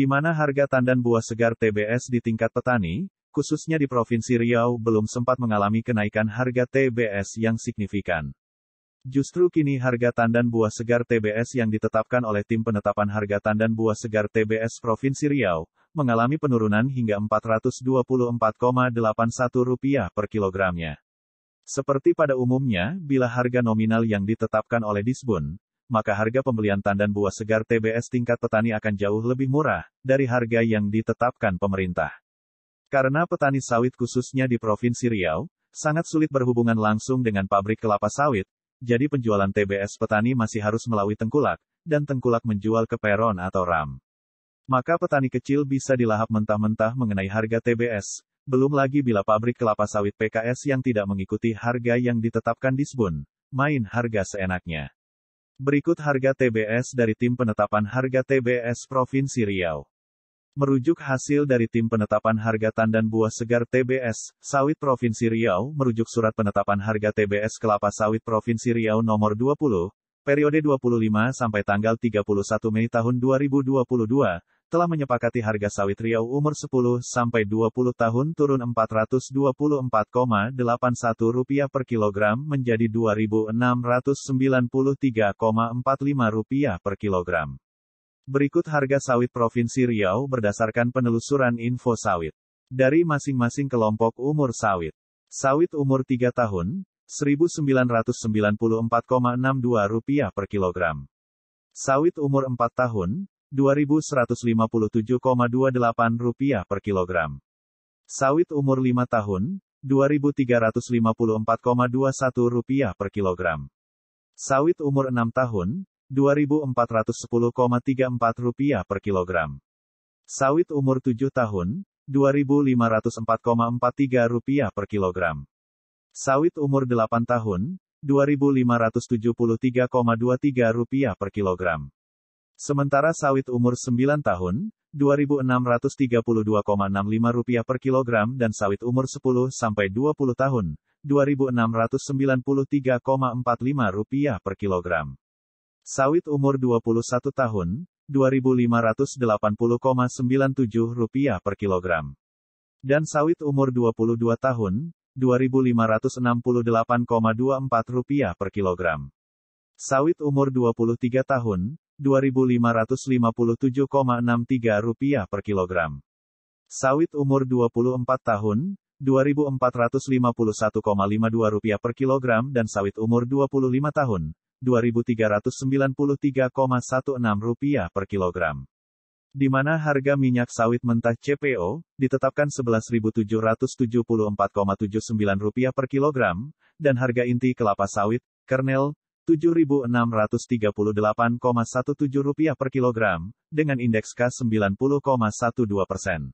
di mana harga tandan buah segar TBS di tingkat petani, khususnya di Provinsi Riau belum sempat mengalami kenaikan harga TBS yang signifikan. Justru kini harga tandan buah segar TBS yang ditetapkan oleh Tim Penetapan Harga Tandan Buah Segar TBS Provinsi Riau, mengalami penurunan hingga Rp424,81 per kilogramnya. Seperti pada umumnya, bila harga nominal yang ditetapkan oleh Disbun, maka harga pembelian tandan buah segar TBS tingkat petani akan jauh lebih murah dari harga yang ditetapkan pemerintah. Karena petani sawit khususnya di Provinsi Riau, sangat sulit berhubungan langsung dengan pabrik kelapa sawit, jadi penjualan TBS petani masih harus melalui tengkulak, dan tengkulak menjual ke peron atau ram. Maka petani kecil bisa dilahap mentah-mentah mengenai harga TBS, belum lagi bila pabrik kelapa sawit PKS yang tidak mengikuti harga yang ditetapkan Disbun, main harga seenaknya. Berikut harga TBS dari tim penetapan harga TBS Provinsi Riau. Merujuk hasil dari tim penetapan harga tandan buah segar TBS, sawit Provinsi Riau, merujuk surat penetapan harga TBS kelapa sawit Provinsi Riau nomor 20, periode 25 sampai tanggal 31 Mei tahun 2022, telah menyepakati harga sawit Riau umur 10 20 tahun turun Rp424,81 per kilogram menjadi Rp2.693,45 per kilogram. Berikut harga sawit Provinsi Riau berdasarkan penelusuran info sawit. Dari masing-masing kelompok umur sawit. Sawit umur 3 tahun, Rp1.994,62 per kilogram. Sawit umur 4 tahun, 2.157,28 rupiah per kilogram. Sawit umur 5 tahun, 2.354,21 rupiah per kilogram. Sawit umur 6 tahun, 2.410,34 rupiah per kilogram. Sawit umur 7 tahun, 2.504,43 rupiah per kilogram. Sawit umur 8 tahun, 2.573,23 rupiah per kilogram. Sementara sawit umur 9 tahun, Rp2.632,65 per kilogram dan sawit umur 10 sampai 20 tahun, Rp2.693,45 per kilogram. Sawit umur 21 tahun, Rp2.580,97 per kilogram. Dan sawit umur 22 tahun, Rp2.568,24 per kilogram. Sawit umur 23 tahun, 2.557,63 rupiah per kilogram. Sawit umur 24 tahun, 2.451,52 rupiah per kilogram dan sawit umur 25 tahun, 2.393,16 rupiah per kilogram. Di mana harga minyak sawit mentah CPO ditetapkan rp rupiah per kilogram, dan harga inti kelapa sawit, kernel, 7.638,17 rupiah per kilogram, dengan indeks K 90,12 persen.